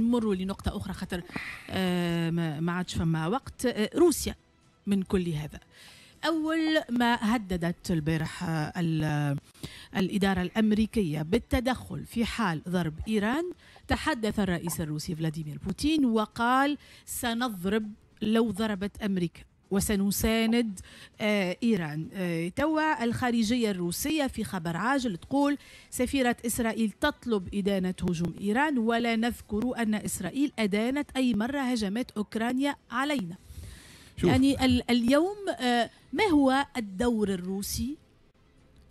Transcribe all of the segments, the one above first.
نمروا لنقطة أخرى خاطر آه، ما عادش فما وقت آه، روسيا من كل هذا أول ما هددت البارح آه، الإدارة الأمريكية بالتدخل في حال ضرب إيران تحدث الرئيس الروسي فلاديمير بوتين وقال سنضرب لو ضربت أمريكا وسنساند آه، إيران آه، توا الخارجية الروسية في خبر عاجل تقول سفيرة إسرائيل تطلب إدانة هجوم إيران ولا نذكر أن إسرائيل أدانت أي مرة هجمات أوكرانيا علينا شوف. يعني اليوم آه، ما هو الدور الروسي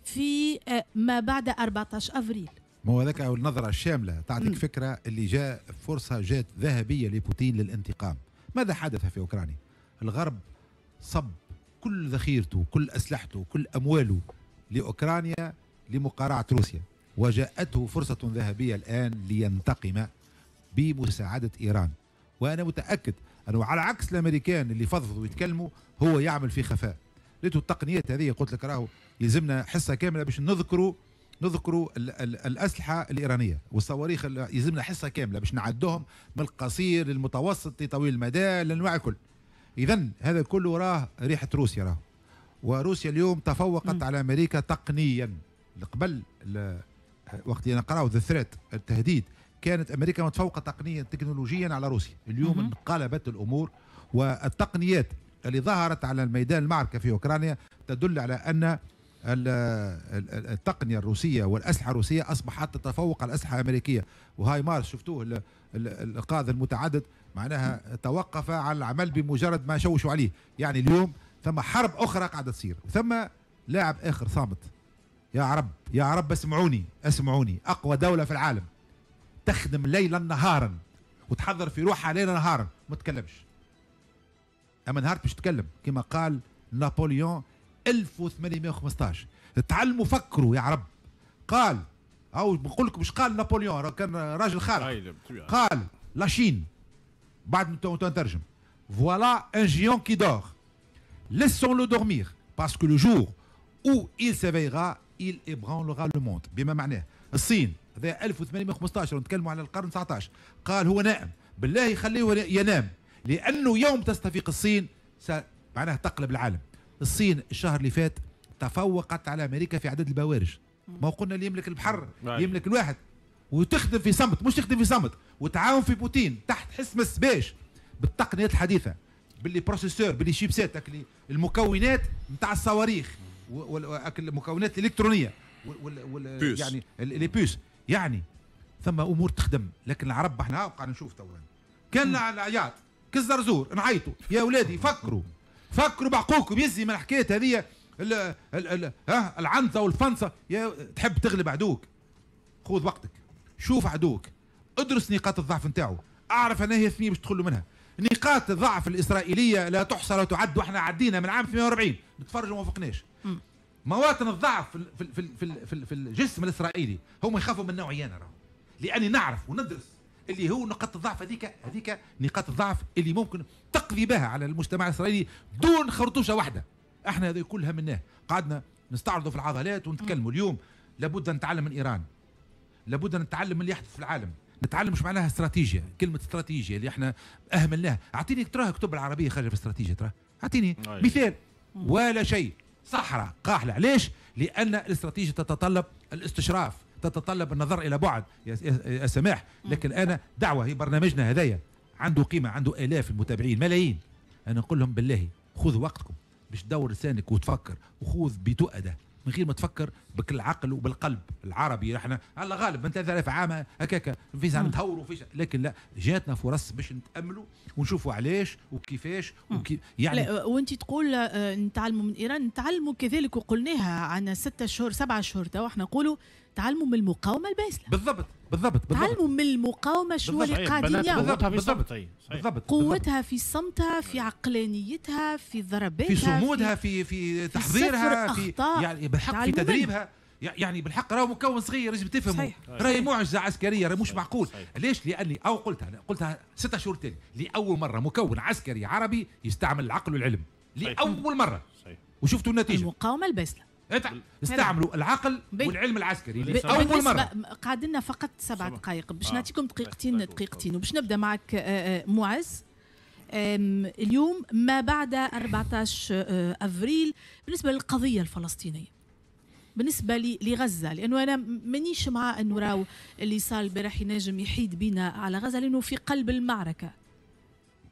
في ما بعد 14 أفريل ما هو ذاك النظرة الشاملة تعطيك فكرة اللي جاء فرصة جات ذهبية لبوتين للانتقام ماذا حدث في أوكرانيا الغرب صب كل ذخيرته كل أسلحته كل أمواله لأوكرانيا لمقارعة روسيا وجاءته فرصة ذهبية الآن لينتقم بمساعدة إيران وأنا متأكد أنه على عكس الأمريكان اللي فضفضوا ويتكلموا هو يعمل في خفاء لتو التقنيات هذه قلت لك راهو يلزمنا حصة كاملة باش نذكروا نذكروا الأسلحة الإيرانية والصواريخ يلزمنا حصة كاملة باش نعدهم من القصير للمتوسط لطويل المدى للنوع كل اذا هذا كله راه ريحه روسيا راه وروسيا اليوم تفوقت م. على امريكا تقنيا قبل وقت اللي نقراو ذا ثريت التهديد كانت امريكا متفوقه تقنيا تكنولوجيا على روسيا اليوم انقلبت الامور والتقنيات اللي ظهرت على ميدان المعركه في اوكرانيا تدل على ان التقنيه الروسيه والاسلحه الروسيه اصبحت تتفوق على الاسلحه الامريكيه وهاي مارس شفتوه القاذ المتعدد معناها توقف على العمل بمجرد ما شوشوا عليه يعني اليوم ثم حرب أخرى قاعدة تصير ثم لاعب آخر صامت يا رب يا رب اسمعوني اسمعوني أقوى دولة في العالم تخدم ليلا نهارا وتحضر في روحها ليلا نهارا ما تكلمش أما نهار باش تتكلم كما قال نابليون 1815 تعلموا فكروا يا رب قال او بقول لكم مش قال نابليون كان راجل خارق أيوة، قال لاشين بعد نترجم فوالا ان جيون كي دور laissons لو دورمير باسكو لو جور او où il s'éveillera, il ébranlera le monde. بما معناه الصين هذا 1815 نتكلموا على القرن 19 قال هو نائم بالله يخليه ينام لانه يوم تستفيق الصين معناها تقلب العالم الصين الشهر اللي فات تفوقت على امريكا في عدد البوارج ما قلنا اللي يملك البحر يملك الواحد وتخدم في صمت مش تخدم في صمت وتعاون في بوتين تحت حسم السباش بالتقنيات الحديثه باللي بروسيسور باللي شيبسات المكونات نتاع الصواريخ المكونات الالكترونيه يعني لي بيس يعني ثم امور تخدم لكن العرب احنا قاعد نشوف توا كان العياط كالزرزور نعيطوا يا اولادي فكروا فكروا بعقوقكم يزي من الحكايات هذه العنزه والفنصه يا تحب تغلب عدوك خذ وقتك شوف عدوك ادرس نقاط الضعف نتاعو اعرف انا هي اثنين باش تدخلوا منها نقاط الضعف الاسرائيليه لا تحصى تعد واحنا عدينا من عام 48 نتفرجوا ما وفقناش مواطن الضعف في في في في, في الجسم الاسرائيلي هم يخافوا من نوعي انا راهو لاني نعرف وندرس اللي هو نقاط الضعف هذيك هذيك نقاط الضعف اللي ممكن تقضي بها على المجتمع الاسرائيلي دون خرطوشه واحده احنا هذا كلها مناه قعدنا نستعرضوا في العضلات ونتكلموا اليوم لابد ان نتعلم من ايران لابد ان نتعلم اللي يحدث في العالم نتعلم مش معناها استراتيجيا كلمه استراتيجيا اللي احنا اهملناها اعطيني تراها كتب العربيه خارجه في استراتيجيا ترى اعطيني مثال ولا شيء صحراء قاحله ليش لان الاستراتيجيا تتطلب الاستشراف تتطلب النظر الى بعد يا سماح لكن انا دعوه هي برنامجنا هذايا عنده قيمه عنده الاف المتابعين ملايين انا نقول لهم بالله خذوا وقتكم باش تدور لسانك وتفكر وخذ بتؤده من غير ما تفكر بكل عقل وبالقلب العربي احنا الله غالب من 3000 عام هكاك زعما نتهوروا في لكن لا جاتنا فرص باش نتاملوا ونشوفوا علاش وكيفاش وكي يعني وانت تقول آه، نتعلموا من ايران نتعلموا كذلك وقلناها عن ستة شهور سبعة شهور تو احنا نقولوا تعلموا من المقاومه الباسله بالضبط بالضبط تعلموا من المقاومه شو اللي قاعدين قوتها في صمتها بالضبط قوتها في صمتها في عقلانيتها في ضرباتها في صمودها في في, في تحضيرها في, في يعني بالحق في تدريبها يعني بالحق راهو مكون صغير يجب تفهمه راهي معجزه عسكريه راهي مش معقول صحيح. ليش لاني او قلتها قلتها ستة شهور تاني لاول مره مكون عسكري عربي يستعمل العقل والعلم لاول مره صحيح. وشفتوا النتيجه المقاومه الباسله إيه، استعملوا العقل والعلم العسكري لاول مره قعد لنا فقط سبع دقائق باش آه. نعطيكم دقيقتين طيب، طيب. دقيقتين وباش نبدا معك آه، آه، معز اليوم ما بعد 14 افريل بالنسبه للقضيه الفلسطينيه بالنسبه لغزه لانه انا مانيش مع انه راو اللي صار البارح ينجم يحيد بنا على غزه لانه في قلب المعركه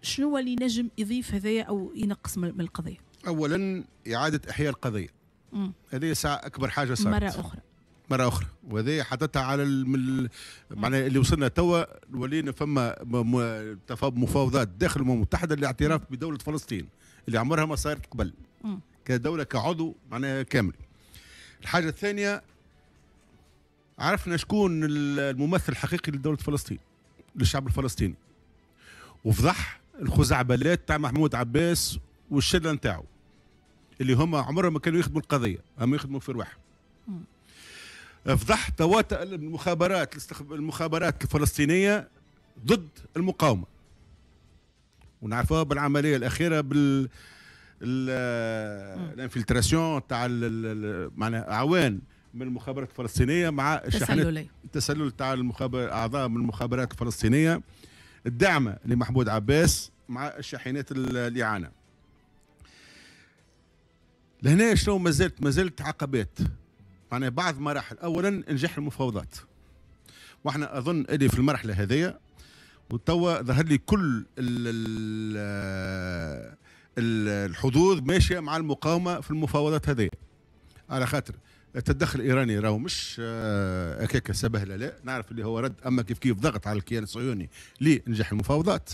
شنو اللي نجم يضيف هذايا او ينقص من القضيه اولا اعاده احياء القضيه هذه ساعه اكبر حاجه صارت مره اخرى مرة أخرى وهذه حطتها على المل... معناها اللي وصلنا توا ولينا فما مفاوضات داخل الأمم المتحدة لاعتراف بدولة فلسطين اللي عمرها ما صارت قبل كدولة كعضو معناها كامل الحاجه الثانيه عرفنا شكون الممثل الحقيقي لدوله فلسطين للشعب الفلسطيني وفضح الخزعبلات تاع محمود عباس والشله نتاعو اللي هما عمرهم ما كانوا يخدموا القضيه اما يخدموا في رواحهم فضح تواتأ المخابرات المخابرات الفلسطينيه ضد المقاومه ونعرفوها بالعمليه الاخيره بال الانفلتراسيون تاع معناها اعوان من المخابرات الفلسطينيه مع الشحنات التسلل تاع المخابر اعضاء من المخابرات الفلسطينيه الدعم لمحمود عباس مع الشاحنات الاعانه لهنا شنو ما ما زلت عقبات معناها بعض مراحل اولا نجاح المفاوضات واحنا اظن اللي في المرحله هذه وتوا ظهر لي كل الحظوظ ماشيه مع المقاومه في المفاوضات هذه على خاطر التدخل الايراني راهو مش آه، هكاك سبهله لا نعرف اللي هو رد اما كيف كيف ضغط على الكيان الصهيوني لنجاح المفاوضات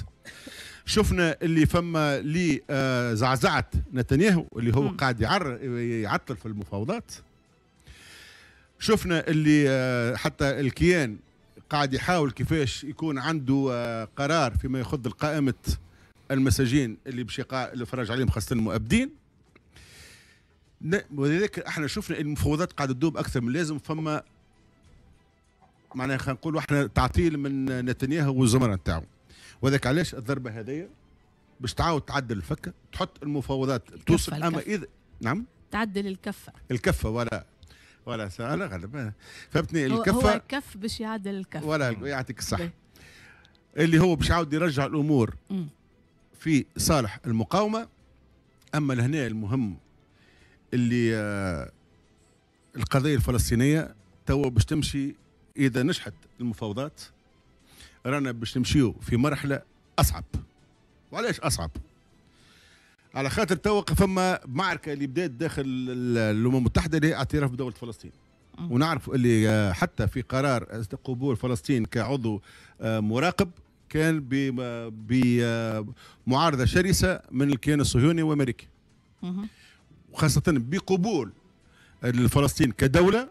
شفنا اللي فما لي آه، زعزعت نتنياهو اللي هو قاعد يعطل في المفاوضات شفنا اللي آه، حتى الكيان قاعد يحاول كيفاش يكون عنده قرار فيما يخض القائمه المساجين اللي باش يقع الفراج عليهم خاصه المؤبدين ولذلك احنا شفنا المفاوضات قاعده تدوب اكثر من لازم فما معناها خلينا نقولوا احنا تعطيل من نتنياهو والزمرة نتاعو وذاك علاش الضربه هذيا باش تعاود تعدل الفكه تحط المفاوضات توصل الكفة. اما اذا نعم تعدل الكفه الكفه ولا ولا سؤال غلب فهمتني الكفه هو الكف باش يعدل الكف ولا يعطيك الصحه اللي هو باش يعاود يرجع الامور م. في صالح المقاومه اما لهنا المهم اللي آه، القضيه الفلسطينيه توا باش تمشي اذا نجحت المفاوضات رانا باش نمشيو في مرحله اصعب وعلاش اصعب على خاطر توا فما معركه اللي بدات داخل الامم المتحده اللي اعتراف بدوله فلسطين ونعرف اللي آه، حتى في قرار قبول فلسطين كعضو آه، مراقب كان بمعارضه شرسه من الكيان الصهيوني وامريكا وخاصه بقبول فلسطين كدوله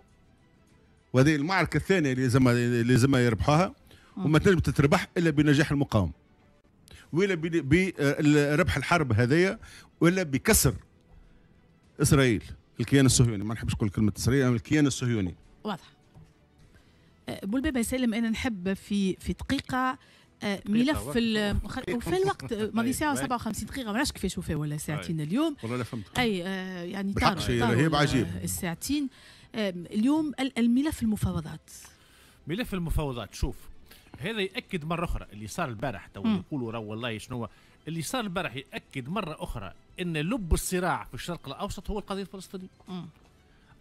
وهذه المعركه الثانيه اللي لازم اللي يربحوها وما تنجم تتربح الا بنجاح المقاومه ولا بربح الحرب هذية ولا بكسر اسرائيل الكيان الصهيوني ما نحبش نقول كلمه اسرائيل يعني الكيان الصهيوني واضح أه، بول بولبابا سالم انا نحب في في دقيقه ملف وفي الوقت ماضي ساعه 57 طيب. دقيقه ما عرفتش كيفاش وفى ولا طيب. ساعتين اليوم والله لا فهمت اي آه، يعني بحق شيء رهيب عجيب الساعتين آه، اليوم الملف المفاوضات ملف المفاوضات شوف هذا ياكد مره اخرى اللي صار البارح تو يقولوا راه والله شنو اللي صار البارح ياكد مره اخرى ان لب الصراع في الشرق الاوسط هو القضيه الفلسطينيه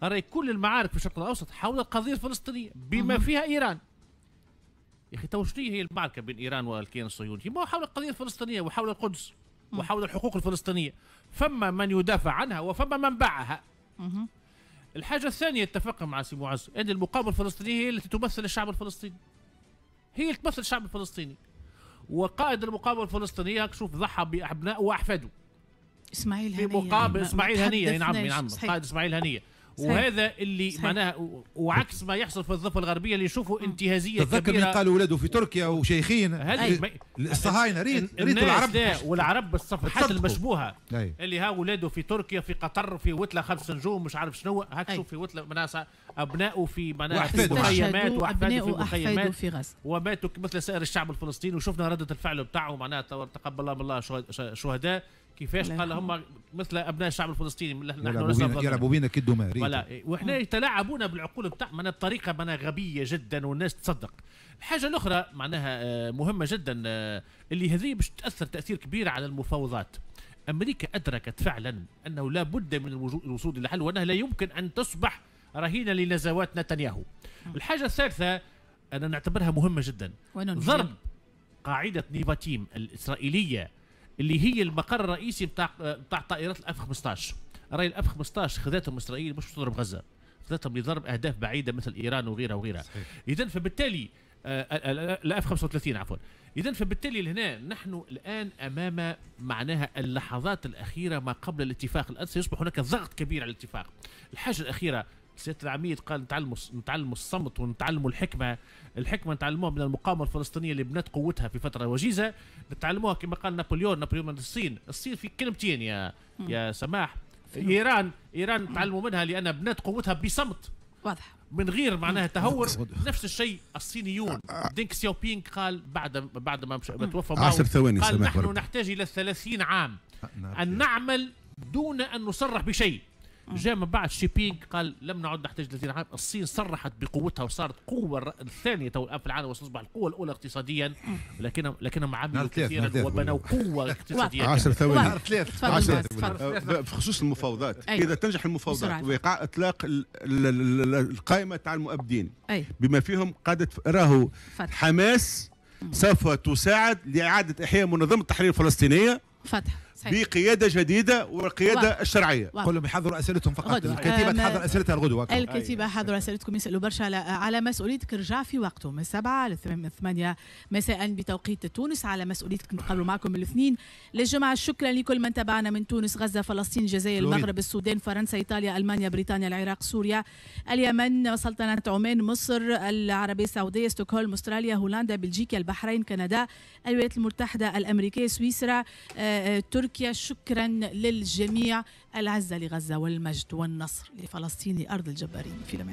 راهي كل المعارك في الشرق الاوسط حول القضيه الفلسطينيه بما مم. فيها ايران يا اخي تو شنو هي المعركه بين ايران والكيان الصهيوني؟ ما حول القضيه الفلسطينيه وحول القدس وحول الحقوق الفلسطينيه، فما من يدافع عنها وفما من باعها. الحاجه الثانيه اتفق مع سي معز ان المقاومه الفلسطينيه هي التي تمثل الشعب الفلسطيني. هي اللي تمثل الشعب الفلسطيني. وقائد المقاومه الفلسطينيه شوف ضحى بابنائه واحفاده. اسماعيل هنيه في مقابل اسماعيل هنيه نعم نعم قائد اسماعيل هنيه صحيح. وهذا اللي صحيح. معناها وعكس ما يحصل في الضفه الغربيه اللي يشوفوا انتهازيه تذكر اللي قالوا ولاده في تركيا وشيخين الصهاينه ريت ريت العرب والعرب الصفحات المشبوهه أي. اللي ها ولاده في تركيا في قطر في وتله خمس نجوم مش عارف شنو هاك شوف في وتله معناها ابنائه في معناها في مخيمات واحفاده في مخيمات في غزه وماتوا مثل سائر الشعب الفلسطيني وشفنا رده الفعل بتاعه معناها تقبل الله من الله شهداء كيفاش قال هم مثل ابناء الشعب الفلسطيني نحن لسنا يلعبوا بينا كدو مهري وحنا يتلاعبونا بالعقول بتاع معناها بطريقه معناها غبيه جدا والناس تصدق الحاجه الاخرى معناها آه، مهمه جدا آه، اللي هذه باش تاثر تاثير كبير على المفاوضات امريكا ادركت فعلا انه لا بد من الوصول الى حل وانها لا يمكن ان تصبح رهينه لنزوات نتنياهو الحاجه الثالثه انا نعتبرها مهمه جدا ضرب قاعده نيفاتيم الاسرائيليه اللي هي المقر الرئيسي بتاع بتاع طائرات الاف 15 راي الاف 15 خذتهم اسرائيل مش تضرب غزه خذتهم لضرب اهداف بعيده مثل ايران وغيرها وغيرها اذا فبالتالي الاف آه، آه، آه، 35 عفوا اذا فبالتالي هنا نحن الان امام معناها اللحظات الاخيره ما قبل الاتفاق الان سيصبح هناك ضغط كبير على الاتفاق الحاجه الاخيره سياده العميد قال نتعلموا نتعلموا الصمت ونتعلموا الحكمه الحكمه نتعلموها من المقاومه الفلسطينيه اللي بنت قوتها في فتره وجيزه نتعلموها كما قال نابليون نابليون من الصين الصين في كلمتين يا يا سماح ايران ايران نتعلموا منها لان بنت قوتها بصمت واضح من غير معناها تهور نفس الشيء الصينيون آه، آه. دينك سياو قال بعد بعد ما توفى عشر ثواني قال نحن نحتاج الى 30 عام آه، نعم، ان نعمل دون ان نصرح بشيء جاء من بعد شيبينغ قال لم نعد نحتاج 30 عام الصين صرحت بقوتها وصارت قوة الثانية في العالم وستصبح القوة الأولى اقتصاديا لكن لكنهم عملوا كثيرا وبنوا قوة اقتصادية 10 ثواني 10 ثواني بخصوص المفاوضات إذا تنجح المفاوضات وإيقاع إطلاق القائمة تاع المؤبدين بما فيهم قادة راهو حماس سوف تساعد لإعادة إحياء منظمة التحرير الفلسطينية فتح بقياده جديده والقياده واحد. الشرعيه واحد. كلهم يحضروا اسئلتهم فقط غدوة. الكتيبه تحضر اسئلتها الغدوه الكتيبه أيه. حضروا اسئلتكم يسالوا برشا على, على مسؤوليتك رجع في وقته من 7 ل 8 مساء بتوقيت تونس على مسؤوليتكم نتقابلوا معكم الاثنين للجمعه شكرا لكل من تابعنا من تونس غزه فلسطين الجزائر المغرب السودان فرنسا ايطاليا المانيا بريطانيا العراق سوريا اليمن سلطنه عمان مصر العربيه السعوديه ستوكهولم استراليا هولندا بلجيكا البحرين كندا الولايات المتحده الامريكيه سويسرا آه، آه، تركيا تركيا شكرا للجميع العزة لغزة والمجد والنصر لفلسطين أرض الجبارين في